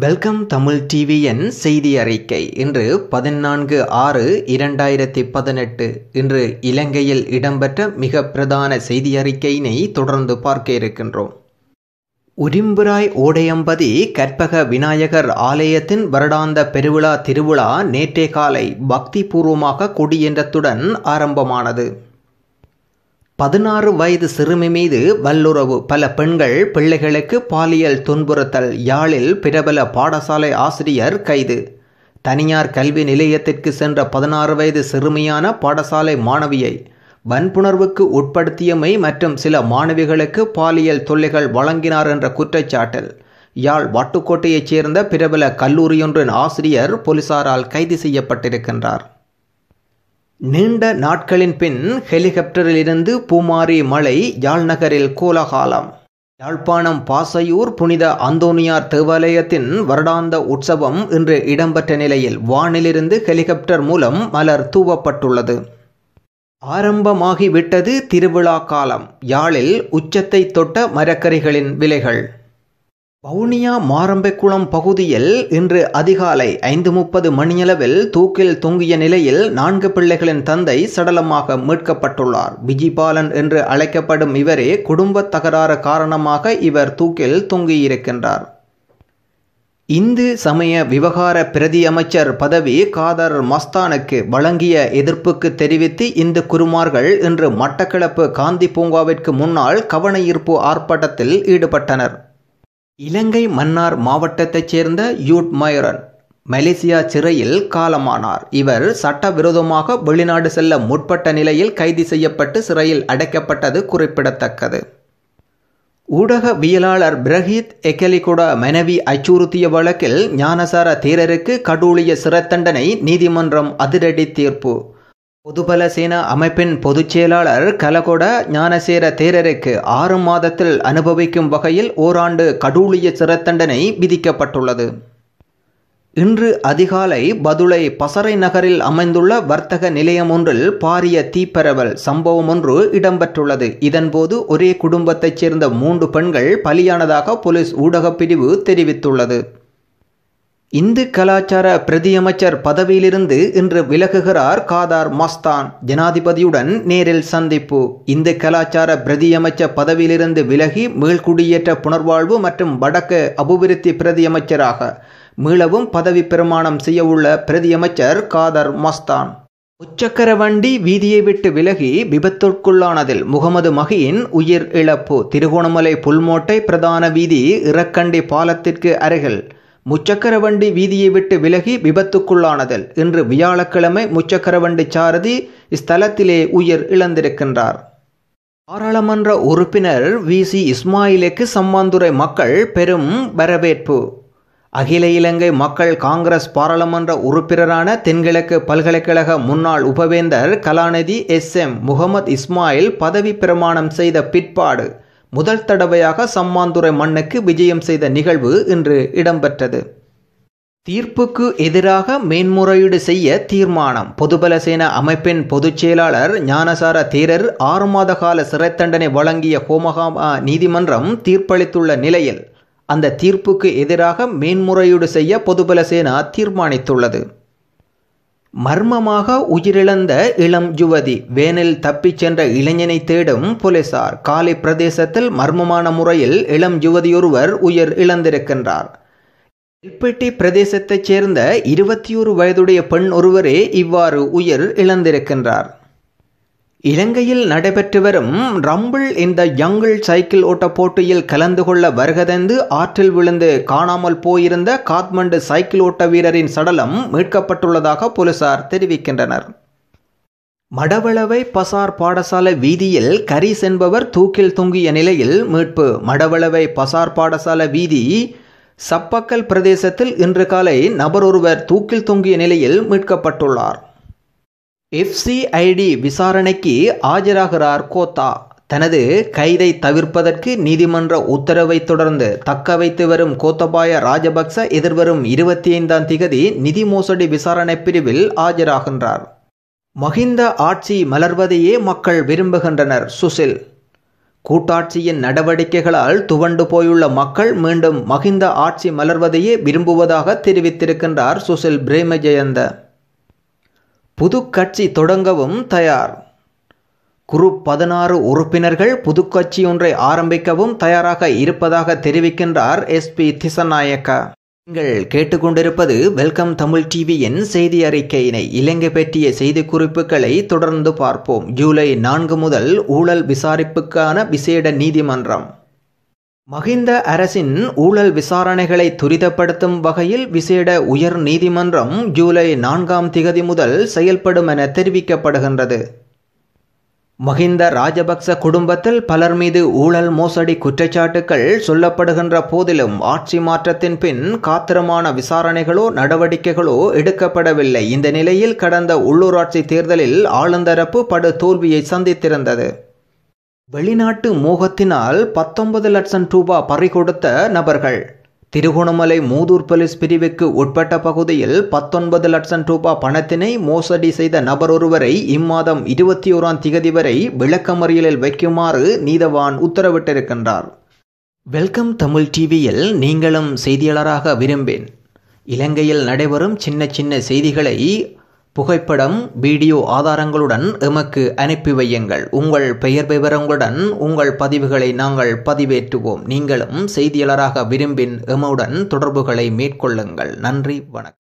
welcome Tamil டிவியின் செய்தி அறிக்கை இன்று பதினான்கு ஆறு இரண்டாயிரத்தி பதினெட்டு இன்று இலங்கையில் இடம்பெற்ற மிக பிரதான செய்தி அறிக்கையினை தொடர்ந்து பார்க்க இருக்கின்றோம் உரிம்புராய் ஓடையம்பதி கற்பக விநாயகர் ஆலயத்தின் வருடாந்த பெருவிழா திருவிழா நேற்றே காலை பக்தி பூர்வமாக கொடியேன்றத்துடன் ஆரம்பமானது பதினாறு வயது சிறுமி மீது வல்லுறவு பல பெண்கள் பிள்ளைகளுக்கு பாலியல் துன்புறுத்தல் யாழில் பிரபல பாடசாலை ஆசிரியர் கைது தனியார் கல்வி நிலையத்திற்கு சென்ற பதினாறு வயது சிறுமியான பாடசாலை மாணவியை வன்புணர்வுக்கு உட்படுத்தியமை மற்றும் சில மாணவிகளுக்கு பாலியல் தொல்லைகள் வழங்கினார் என்ற குற்றச்சாட்டில் யாழ் வாட்டுக்கோட்டையைச் சேர்ந்த பிரபல கல்லூரியொன்றின் ஆசிரியர் போலீசாரால் கைது செய்யப்பட்டிருக்கின்றார் நீண்ட நாட்களின் பின் ஹெலிகாப்டரிலிருந்து பூமாரி மலை யாழ்நகரில் கோலாகாலம் யாழ்ப்பாணம் பாசையூர் புனித அந்தோனியார் தேவாலயத்தின் வருடாந்த உற்சவம் இன்று இடம்பெற்ற நிலையில் வானிலிருந்து ஹெலிகாப்டர் மூலம் மலர் தூவப்பட்டுள்ளது ஆரம்பமாகிவிட்டது திருவிழா காலம் யாழில் உச்சத்தை தொட்ட மரக்கறிகளின் விலைகள் வவுனியா மாரம்பைக்குளம் பகுதியில் இன்று அதிகாலை ஐந்து முப்பது மணியளவில் தூக்கில் தொங்கிய நிலையில் நான்கு பிள்ளைகளின் தந்தை சடலமாக மீட்கப்பட்டுள்ளார் விஜிபாலன் என்று அழைக்கப்படும் இவரே குடும்ப தகராறு காரணமாக இவர் தூக்கில் தொங்கியிருக்கின்றார் இந்து சமய விவகார பிரதி அமைச்சர் பதவி காதர் மஸ்தானுக்கு வழங்கிய எதிர்ப்புக்கு தெரிவித்து இந்து குருமார்கள் இன்று மட்டக்களப்பு காந்தி பூங்காவிற்கு முன்னால் ஈர்ப்பு ஆர்ப்பாட்டத்தில் ஈடுபட்டனர் இலங்கை மன்னார் மாவட்டத்தைச் சேர்ந்த யூட் மயூரன் மலேசியா சிறையில் காலமானார் இவர் சட்டவிரோதமாக வெளிநாடு செல்ல முற்பட்ட நிலையில் கைது செய்யப்பட்டு சிறையில் அடைக்கப்பட்டது குறிப்பிடத்தக்கது ஊடகவியலாளர் பிரஹித் எக்கலிகுட மனைவி அச்சுறுத்திய வழக்கில் ஞானசார தீரருக்கு கடூழிய சிறை தண்டனை நீதிமன்றம் அதிரடி தீர்ப்பு பொதுபல சேனா அமைப்பின் பொதுச்செயலாளர் கலகொட ஞானசேர தேரருக்கு ஆறு மாதத்தில் அனுபவிக்கும் வகையில் ஓராண்டு கடூழிய சிறத்தண்டனை விதிக்கப்பட்டுள்ளது இன்று அதிகாலை பதுளை பசறை நகரில் அமைந்துள்ள வர்த்தக நிலையம் ஒன்றில் பாரிய தீப்பரவல் சம்பவம் ஒன்று இடம்பெற்றுள்ளது இதன்போது ஒரே குடும்பத்தைச் சேர்ந்த மூன்று பெண்கள் பலியானதாக போலீஸ் ஊடகப்பிரிவு தெரிவித்துள்ளது இந்து கலாச்சார பிரதியமைச்சர் பதவியிலிருந்து இன்று விலகுகிறார் காதார் மஸ்தான் ஜனாதிபதியுடன் நேரில் சந்திப்பு இந்து கலாச்சார பிரதியமைச்சர் பதவியிலிருந்து விலகி மீள்குடியேற்ற புனர்வாழ்வு மற்றும் வடக்கு அபிவிருத்தி பிரதியமைச்சராக மீளவும் பதவி பிரமாணம் செய்யவுள்ள பிரதியமைச்சர் காதர் மஸ்தான் உச்சக்கர வண்டி வீதியை விட்டு விலகி விபத்துக்குள்ளானதில் முகமது மகியின் உயிர் இழப்பு திருகோணமலை புல்மோட்டை பிரதான வீதி இறக்கண்டி பாலத்திற்கு அருகில் முச்சக்கரவண்டி வீதியை விட்டு விலகி விபத்துக்குள்ளானதில் இன்று வியாழக்கிழமை முச்சக்கர வண்டி சாரதி ஸ்தலத்திலே உயிர் இழந்திருக்கின்றார் பாராளுமன்ற உறுப்பினர் வி சி இஸ்மாயிலுக்கு சம்மாந்துரை மக்கள் பெரும் வரவேற்பு அகில இலங்கை மக்கள் காங்கிரஸ் பாராளுமன்ற உறுப்பினரான தென்கிழக்கு பல்கலைக்கழக முன்னாள் உபவேந்தர் கலாநிதி எஸ் எம் முகமது இஸ்மாயில் பதவி பிரமாணம் செய்த பிற்பாடு முதல் தடவையாக சம்மாந்துறை மண்ணுக்கு விஜயம் செய்த நிகழ்வு இன்று இடம்பெற்றது தீர்ப்புக்கு எதிராக மேன்முறையீடு செய்ய தீர்மானம் பொதுபல சேன அமைப்பின் பொதுச் செயலாளர் ஞானசார தேரர் ஆறு மாத கால சிறை தண்டனை வழங்கிய ஹோமகாமா நீதிமன்றம் தீர்ப்பளித்துள்ள நிலையில் அந்த தீர்ப்புக்கு எதிராக மேன்முறையீடு செய்ய பொதுபல சேனா தீர்மானித்துள்ளது மர்மமாக உயிரிழந்த இளம் யுவதி வேனில் தப்பிச் சென்ற இளைஞனை தேடும் போலீசார் காலை பிரதேசத்தில் மர்மமான முறையில் இளம் யுவதியொருவர் உயிர் இழந்திருக்கின்றார் எல்பெட்டி பிரதேசத்தைச் சேர்ந்த இருபத்தியோரு வயதுடைய பெண் ஒருவரே இவ்வாறு உயிர் இழந்திருக்கின்றார் இலங்கையில் நடைபெற்று வரும் ரம்பிள் இந்த யங்கிள் சைக்கிள் ஓட்ட போட்டியில் கலந்து கொள்ள வருகதென்று ஆற்றில் விழுந்து காணாமல் போயிருந்த காத்மண்டு சைக்கிள் ஓட்ட வீரரின் சடலம் மீட்கப்பட்டுள்ளதாக போலீசார் தெரிவிக்கின்றனர் மடவளவை பசார் பாடசாலை வீதியில் கரீஸ் என்பவர் தூக்கில் தொங்கிய நிலையில் மீட்பு மடவளவை பசார் பாடசாலை வீதி சப்பக்கல் பிரதேசத்தில் இன்று காலை நபர் ஒருவர் தூக்கில் தொங்கிய நிலையில் மீட்கப்பட்டுள்ளார் எஃப்சிஐடி விசாரணைக்கு ஆஜராகிறார் கோத்தா தனது கைதை தவிர்ப்பதற்கு நீதிமன்ற உத்தரவை தொடர்ந்து தக்க வைத்து வரும் கோத்தபாய ராஜபக்ச எதிர்வரும் இருபத்தி ஐந்தாம் திகதி நிதி மோசடி விசாரணை பிரிவில் ஆஜராகின்றார் மகிந்த ஆட்சி மலர்வதையே மக்கள் விரும்புகின்றனர் சுசில் கூட்டாட்சியின் நடவடிக்கைகளால் துவண்டு போயுள்ள மக்கள் மீண்டும் மகிந்த ஆட்சி மலர்வதையே விரும்புவதாக தெரிவித்திருக்கின்றார் சுசில் பிரேமஜெயந்த புது கட்சி தொடங்கவும் தயார் குரு பதினாறு உறுப்பினர்கள் புதுக்கட்சி ஒன்றை ஆரம்பிக்கவும் தயாராக இருப்பதாக தெரிவிக்கின்றார் எஸ் பி திசநாயக்க நீங்கள் கேட்டுக்கொண்டிருப்பது வெல்கம் தமிழ் டிவியின் செய்தி அறிக்கையினை இலங்கை பற்றிய செய்தி குறிப்புகளை தொடர்ந்து பார்ப்போம் ஜூலை நான்கு முதல் ஊழல் விசாரிப்புக்கான விசேட நீதிமன்றம் மகிந்த அரசின் ஊழல் விசாரணைகளை துரிதப்படுத்தும் வகையில் விசேட உயர் நீதிமன்றம் ஜூலை நான்காம் திகதி முதல் செயல்படும் என தெரிவிக்கப்படுகின்றது மஹிந்த ராஜபக்ச குடும்பத்தில் பலர் மீது ஊழல் மோசடி குற்றச்சாட்டுகள் சொல்லப்படுகின்ற போதிலும் ஆட்சி மாற்றத்தின் பின் காத்திரமான விசாரணைகளோ நடவடிக்கைகளோ எடுக்கப்படவில்லை இந்த நிலையில் கடந்த உள்ளூராட்சி தேர்தலில் ஆளுந்தரப்பு படு தோல்வியை சந்தித்திருந்தது வெளிநாட்டு மோகத்தினால் பத்தொன்பது லட்சம் ரூபாய் பறிகொடுத்த நபர்கள் திருகோணமலை மூதூர் போலீஸ் பிரிவுக்கு உட்பட்ட பகுதியில் பத்தொன்பது லட்சம் ரூபாய் பணத்தினை மோசடி செய்த நபர் ஒருவரை இம்மாதம் இருபத்தி ஓராம் திகதி வரை விளக்கமறியலில் வைக்குமாறு நீதவான் உத்தரவிட்டிருக்கின்றார் வெல்கம் தமிழ் டிவியில் நீங்களும் செய்தியாளராக விரும்பேன் இலங்கையில் நடைபெறும் சின்ன சின்ன செய்திகளை புகைப்படம் வீடியோ ஆதாரங்களுடன் எமக்கு அனுப்பி வையுங்கள் உங்கள் பெயர் விவரங்களுடன் உங்கள் பதிவுகளை நாங்கள் பதிவேற்றுவோம் நீங்களும் செய்தியாளராக விரும்பின் எமவுடன் தொடர்புகளை மேற்கொள்ளுங்கள் நன்றி வணக்கம்